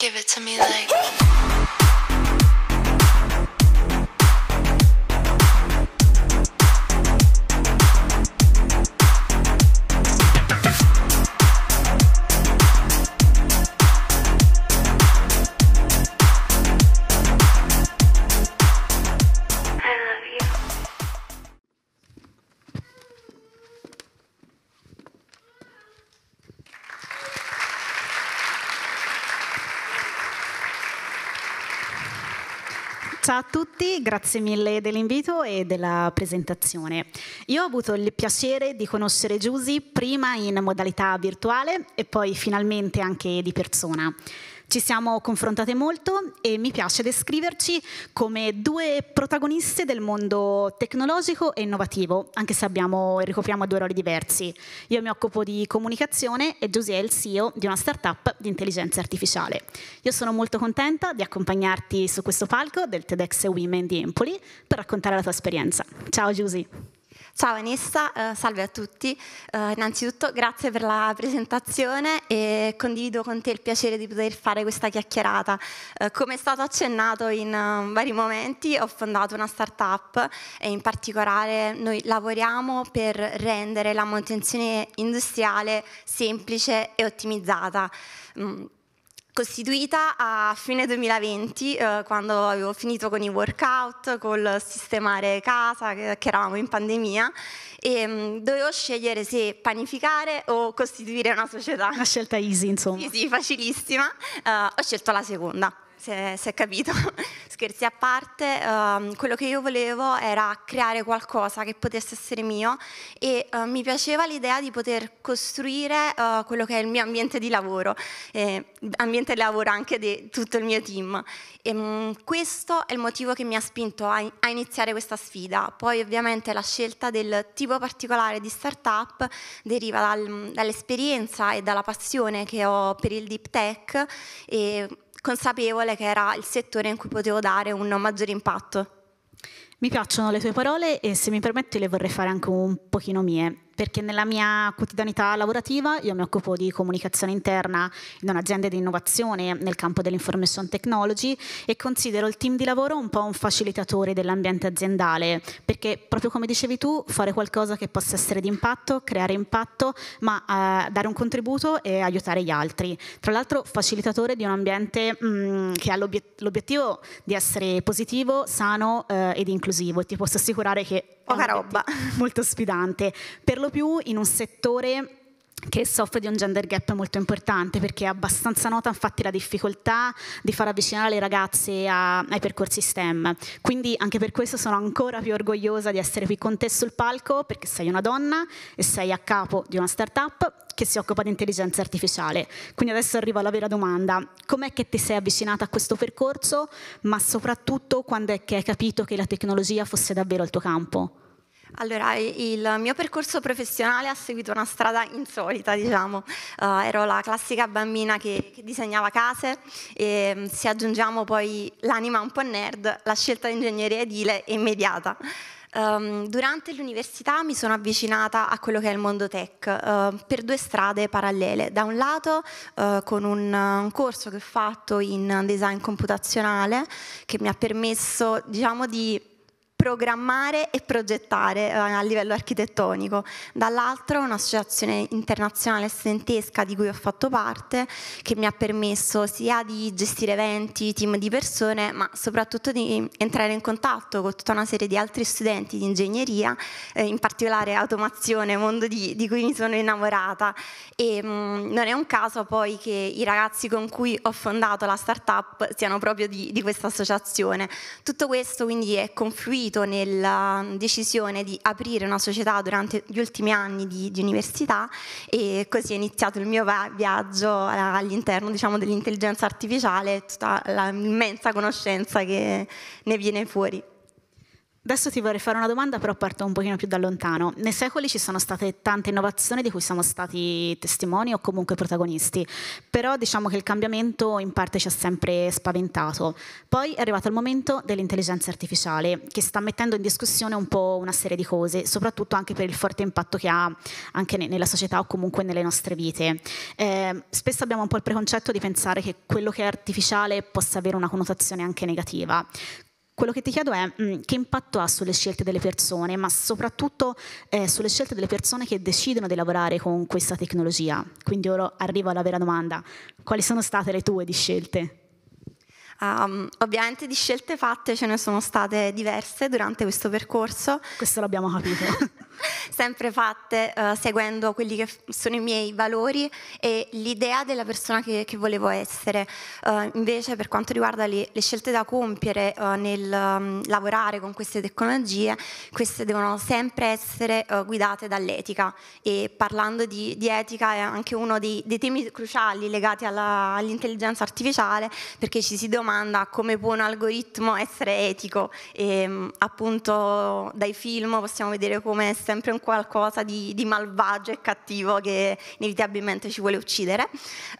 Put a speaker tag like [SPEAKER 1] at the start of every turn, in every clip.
[SPEAKER 1] Give it to me like.
[SPEAKER 2] Ciao a tutti, grazie mille dell'invito e della presentazione. Io ho avuto il piacere di conoscere Giusy prima in modalità virtuale e poi finalmente anche di persona. Ci siamo confrontate molto e mi piace descriverci come due protagoniste del mondo tecnologico e innovativo, anche se abbiamo, ricopriamo due ruoli diversi. Io mi occupo di comunicazione e Giusy è il CEO di una startup di intelligenza artificiale. Io sono molto contenta di accompagnarti su questo palco del TEDx Women di Empoli per raccontare la tua esperienza. Ciao Giusy! Ciao Vanessa, uh, salve a tutti. Uh,
[SPEAKER 1] innanzitutto grazie per la presentazione e condivido con te il piacere di poter fare questa chiacchierata. Uh, come è stato accennato in vari momenti, ho fondato una startup e in particolare noi lavoriamo per rendere la manutenzione industriale semplice e ottimizzata. Mm costituita a fine 2020 eh, quando avevo finito con i workout, col sistemare casa, che, che eravamo in pandemia e mh, mm, dovevo scegliere se panificare o costituire una società. Una scelta easy insomma. Sì, sì facilissima. Eh, ho scelto la seconda, se, se è capito scherzi a parte, ehm, quello che io volevo era creare qualcosa che potesse essere mio e eh, mi piaceva l'idea di poter costruire eh, quello che è il mio ambiente di lavoro, eh, ambiente di lavoro anche di tutto il mio team. E, ehm, mh, questo è il motivo che mi ha spinto a, a iniziare questa sfida. Poi ovviamente la scelta del tipo particolare di startup deriva dal, dall'esperienza e dalla passione che ho per il deep tech e consapevole che era il settore in cui potevo dare dare un maggiore impatto.
[SPEAKER 2] Mi piacciono le tue parole e se mi permetti le vorrei fare anche un pochino mie, perché nella mia quotidianità lavorativa io mi occupo di comunicazione interna in un'azienda di innovazione nel campo dell'information technology e considero il team di lavoro un po' un facilitatore dell'ambiente aziendale, perché proprio come dicevi tu, fare qualcosa che possa essere di impatto, creare impatto, ma eh, dare un contributo e aiutare gli altri. Tra l'altro facilitatore di un ambiente mh, mm, che ha l'obiettivo di essere positivo, sano eh, ed inclusivo inclusivo e ti posso assicurare che è Poca roba. molto sfidante, per lo più in un settore che soffre di un gender gap molto importante perché è abbastanza nota infatti la difficoltà di far avvicinare le ragazze a, ai percorsi STEM. Quindi anche per questo sono ancora più orgogliosa di essere qui con te sul palco perché sei una donna e sei a capo di una startup che si occupa di intelligenza artificiale. Quindi adesso arrivo alla vera domanda, com'è che ti sei avvicinata a questo percorso, ma soprattutto quando è che hai capito che la tecnologia fosse davvero il tuo campo?
[SPEAKER 1] Allora, il mio percorso professionale ha seguito una strada insolita, diciamo. Uh, ero la classica bambina che, che, disegnava case e mm, se aggiungiamo poi l'anima un po' nerd, la scelta di ingegneria edile è immediata. Um, durante l'università mi sono avvicinata a quello che è il mondo tech uh, per due strade parallele. Da un lato uh, con un, un, corso che ho fatto in design computazionale che mi ha permesso diciamo, di programmare e progettare eh, a livello architettonico, dall'altro un'associazione internazionale studentesca di cui ho fatto parte che mi ha permesso sia di gestire eventi, team di persone, ma soprattutto di entrare in contatto con tutta una serie di altri studenti di ingegneria, eh, in particolare automazione, mondo di, di, cui mi sono innamorata e mh, mm, non è un caso poi che i ragazzi con cui ho fondato la startup siano proprio di, di questa associazione. Tutto questo quindi è confluito appunto nella decisione di aprire una società durante gli ultimi anni di, di università e così è iniziato il mio viaggio all'interno diciamo, dell'intelligenza artificiale
[SPEAKER 2] e tutta l'immensa conoscenza che ne viene fuori. Adesso ti vorrei fare una domanda, però parto un pochino più da lontano. Nei secoli ci sono state tante innovazioni di cui siamo stati testimoni o comunque protagonisti, però diciamo che il cambiamento in parte ci ha sempre spaventato. Poi è arrivato il momento dell'intelligenza artificiale, che sta mettendo in discussione un po' una serie di cose, soprattutto anche per il forte impatto che ha anche nella società o comunque nelle nostre vite. Eh, spesso abbiamo un po' il preconcetto di pensare che quello che è artificiale possa avere una connotazione anche negativa. Quello che ti chiedo è mh, mm, che impatto ha sulle scelte delle persone, ma soprattutto eh, sulle scelte delle persone che decidono di lavorare con questa tecnologia. Quindi ora arrivo alla vera domanda, quali sono state le tue di scelte? Um, ovviamente di scelte fatte ce ne sono state diverse durante questo percorso. Questo l'abbiamo
[SPEAKER 1] capito. sempre fatte uh, seguendo quelli che sono i miei valori e l'idea della persona che, che volevo essere. Uh, invece per quanto riguarda le, le scelte da compiere uh, nel um, lavorare con queste tecnologie, queste devono sempre essere guidate dall'etica e parlando di, di, etica è anche uno dei, dei temi cruciali legati all'intelligenza artificiale perché ci si domanda domanda come può un algoritmo essere etico e mm, appunto dai film possiamo vedere come è sempre un qualcosa di, di malvagio e cattivo che inevitabilmente ci vuole uccidere,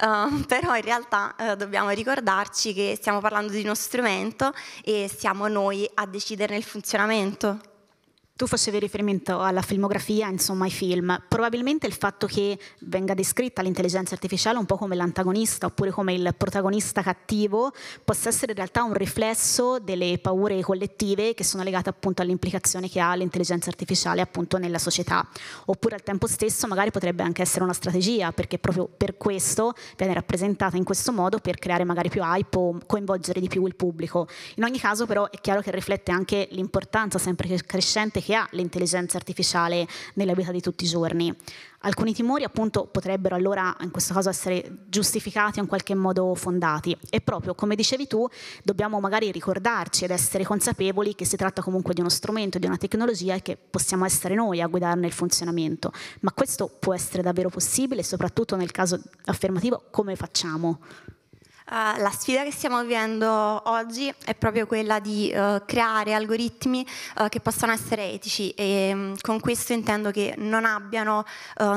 [SPEAKER 1] uh, però in realtà uh, dobbiamo ricordarci che stiamo parlando di uno strumento e siamo noi a deciderne il funzionamento.
[SPEAKER 2] Tu facevi riferimento alla filmografia, insomma ai film. Probabilmente il fatto che venga descritta l'intelligenza artificiale un po' come l'antagonista oppure come il protagonista cattivo possa essere in realtà un riflesso delle paure collettive che sono legate appunto all'implicazione che ha l'intelligenza artificiale appunto nella società. Oppure al tempo stesso magari potrebbe anche essere una strategia perché proprio per questo viene rappresentata in questo modo per creare magari più hype o coinvolgere di più il pubblico. In ogni caso però è chiaro che riflette anche l'importanza sempre crescente che ha l'intelligenza artificiale nella vita di tutti i giorni. Alcuni timori appunto potrebbero allora in questo caso essere giustificati o in qualche modo fondati e proprio come dicevi tu dobbiamo magari ricordarci ed essere consapevoli che si tratta comunque di uno strumento, di una tecnologia e che possiamo essere noi a guidarne il funzionamento, ma questo può essere davvero possibile soprattutto nel caso affermativo come facciamo? Eh, la
[SPEAKER 1] sfida che stiamo vivendo oggi è proprio quella di uh, creare algoritmi uh, che possano essere etici e um, con questo intendo che non abbiano,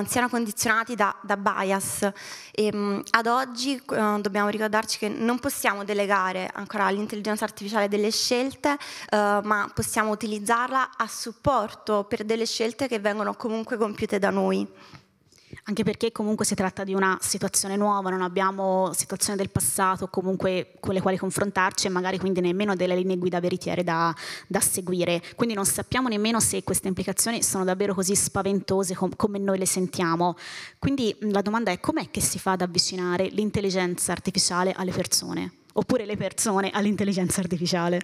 [SPEAKER 1] siano condizionati da, da bias. E, um, ad oggi dobbiamo ricordarci che non possiamo delegare ancora all'intelligenza artificiale delle scelte, ma possiamo utilizzarla
[SPEAKER 2] a supporto per delle scelte che vengono comunque compiute da noi anche perché comunque si tratta di una situazione nuova, non abbiamo situazioni del passato comunque con le quali confrontarci e magari quindi nemmeno delle linee guida veritiere da, da seguire. Quindi non sappiamo nemmeno se queste implicazioni sono davvero così spaventose com- come noi le sentiamo. Quindi la domanda è com'è che si fa ad avvicinare l'intelligenza artificiale alle persone? Oppure le persone all'intelligenza artificiale?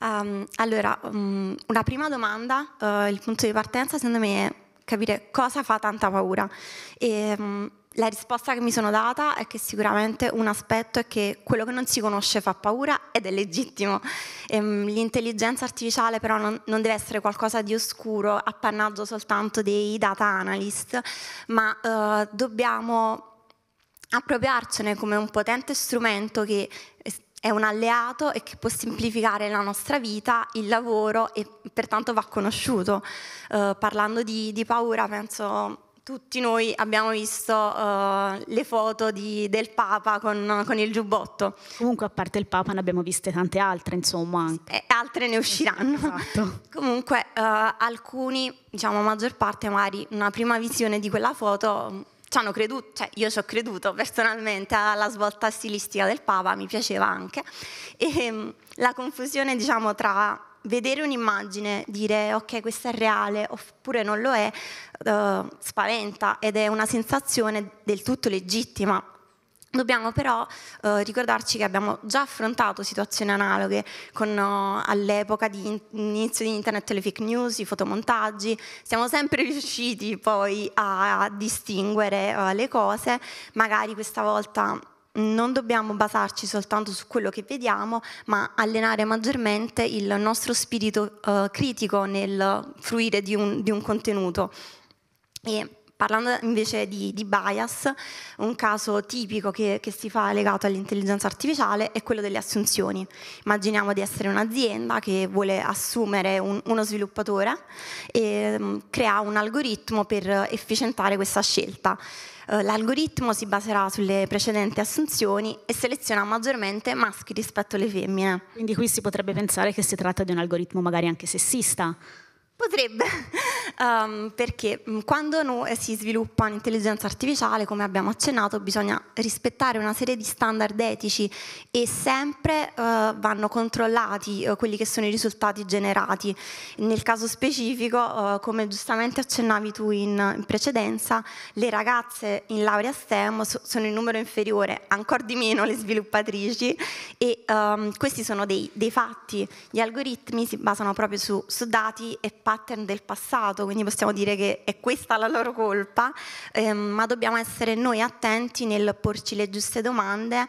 [SPEAKER 2] Um, allora, um, una
[SPEAKER 1] prima domanda, uh, il punto di partenza secondo me è capire cosa fa tanta paura. E, ehm, la risposta che mi sono data è che sicuramente un aspetto è che quello che non si conosce fa paura ed è legittimo. Ehm, l'intelligenza artificiale però non, deve essere qualcosa di oscuro, appannaggio soltanto dei data analyst, ma eh, dobbiamo appropriarcene come un potente strumento che eh, è un alleato e che può semplificare la nostra vita, il lavoro e pertanto va conosciuto. Eh, parlando di, di, paura, penso tutti noi abbiamo visto eh, le foto di, del Papa con, con, il giubbotto.
[SPEAKER 2] Comunque a parte il Papa ne abbiamo viste tante altre, insomma. E eh, altre ne usciranno. Esatto.
[SPEAKER 1] Comunque eh, alcuni, diciamo maggior parte, magari una prima visione di quella foto ci hanno creduto, cioè io ci ho creduto personalmente alla svolta stilistica del Papa, mi piaceva anche, e ehm, la confusione diciamo tra vedere un'immagine, dire ok questa è reale oppure non lo è, eh, spaventa ed è una sensazione del tutto legittima Dobbiamo però eh, ricordarci che abbiamo già affrontato situazioni analoghe con, no, eh, all'epoca di inizio di internet le fake news, i fotomontaggi, siamo sempre riusciti poi a, a distinguere eh, le cose, magari questa volta non dobbiamo basarci soltanto su quello che vediamo, ma allenare maggiormente il nostro spirito eh, critico nel fruire di un, di un contenuto. E Parlando invece di, di, bias, un caso tipico che, che si fa legato all'intelligenza artificiale è quello delle assunzioni. Immaginiamo di essere un'azienda che vuole assumere un, uno sviluppatore e um, crea un algoritmo per efficientare questa scelta. Eh, l'algoritmo si baserà sulle precedenti assunzioni e seleziona maggiormente
[SPEAKER 2] maschi rispetto alle femmine. Quindi qui si potrebbe pensare che si tratta di un algoritmo magari anche sessista Potrebbe,
[SPEAKER 1] um, perché mm, quando no, eh, si sviluppa un'intelligenza artificiale, come abbiamo accennato, bisogna rispettare una serie di standard etici e sempre uh, vanno controllati uh, quelli che sono i risultati generati. Nel caso specifico, uh, come giustamente accennavi tu in, in, precedenza, le ragazze in laurea STEM so, sono in numero inferiore, ancora di meno le sviluppatrici, e um, questi sono dei, dei, fatti. Gli algoritmi si basano proprio su, su dati e pattern del passato, quindi possiamo dire che è questa la loro colpa, ehm, ma dobbiamo essere noi attenti nel porci le giuste domande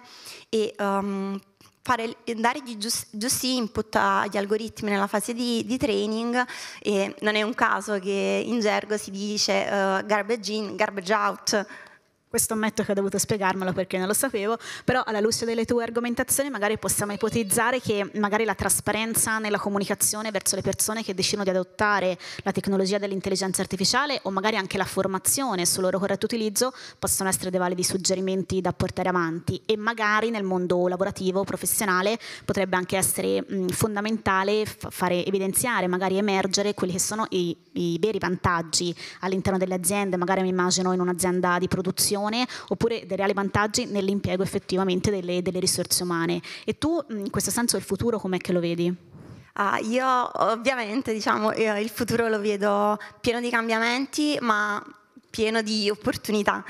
[SPEAKER 1] e um, fare, dare gli giusti, giusti input agli algoritmi nella fase di, di, training
[SPEAKER 2] e non è un caso che in gergo si dice uh, garbage in, garbage out, questo ammetto che ho dovuto spiegarmelo perché non lo sapevo, però alla luce delle tue argomentazioni magari possiamo ipotizzare che magari la trasparenza nella comunicazione verso le persone che decidono di adottare la tecnologia dell'intelligenza artificiale o magari anche la formazione sul loro corretto utilizzo possono essere dei validi suggerimenti da portare avanti e magari nel mondo lavorativo, professionale potrebbe anche essere mh, fondamentale fare evidenziare, magari emergere quelli che sono i, i veri vantaggi all'interno delle aziende, magari mi immagino in un'azienda di produzione formazione oppure dei reali vantaggi nell'impiego effettivamente delle, delle risorse umane. E tu in questo senso il futuro com'è che lo vedi? Uh, io ovviamente
[SPEAKER 1] diciamo, io eh, il futuro lo vedo pieno di cambiamenti ma pieno di opportunità.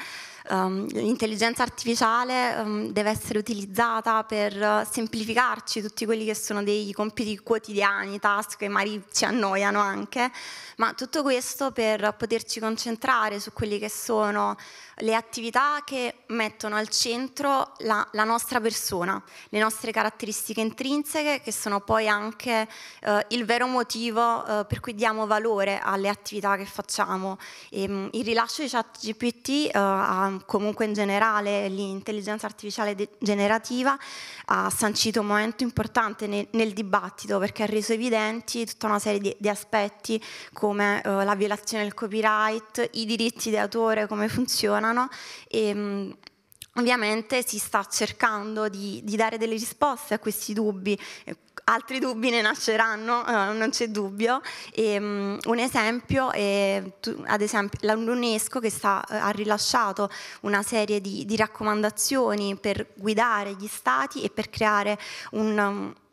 [SPEAKER 1] Um, l'intelligenza artificiale um, deve essere utilizzata per uh, semplificarci tutti quelli che sono dei compiti quotidiani, task che magari ci annoiano anche, ma tutto questo per poterci concentrare su quelli che sono le attività che mettono al centro la, la, nostra persona, le nostre caratteristiche intrinseche che sono poi anche eh, il vero motivo eh, per cui diamo valore alle attività che facciamo. E, ehm, il rilascio di ChatGPT, eh, comunque in generale l'intelligenza artificiale generativa, ha sancito un momento importante nel, nel, dibattito perché ha reso evidenti tutta una serie di, di aspetti come eh, la violazione del copyright, i diritti di autore, come funziona funzionano e mm, ovviamente si sta cercando di, di dare delle risposte a questi dubbi, altri dubbi ne nasceranno, eh, non c'è dubbio. E, um, un esempio è ad esempio, l'UNESCO che sta, eh, ha rilasciato una serie di, di, raccomandazioni per guidare gli stati e per creare un, mm,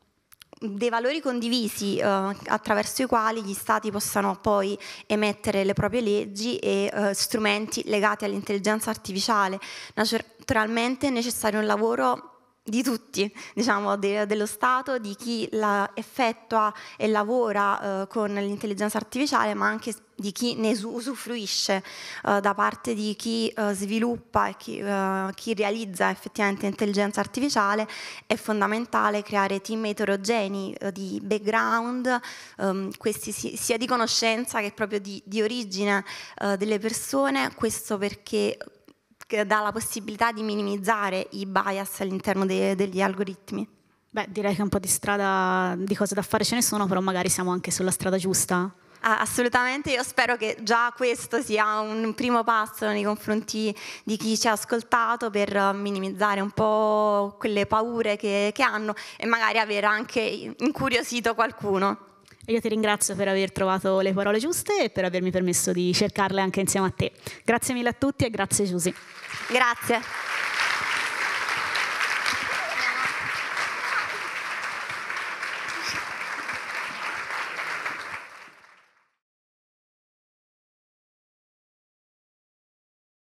[SPEAKER 1] dei valori condivisi eh, attraverso i quali gli stati possano poi emettere le proprie leggi e eh, strumenti legati all'intelligenza artificiale. Naturalmente è necessario un lavoro di tutti, diciamo, de, dello Stato, di chi la effettua e lavora eh, con l'intelligenza artificiale, ma anche di chi ne usufruisce eh, da parte di chi eh, sviluppa e chi, eh, chi, realizza effettivamente intelligenza artificiale, è fondamentale creare team eterogenei eh, di background, ehm, questi si, sia di conoscenza che proprio di, di origine eh, delle persone, questo perché
[SPEAKER 2] dà la possibilità di minimizzare i bias all'interno de- degli algoritmi? Beh, direi che un po' di strada, di cose da fare ce ne sono, però magari siamo anche sulla strada giusta.
[SPEAKER 1] Ah, assolutamente, io spero che già questo sia un primo passo nei confronti di chi ci ha ascoltato per minimizzare un po' quelle paure che,
[SPEAKER 2] che hanno e magari aver anche incuriosito qualcuno io ti ringrazio per aver trovato le parole giuste e per avermi permesso di cercarle anche insieme a te. Grazie mille a tutti e grazie Giusy. Grazie.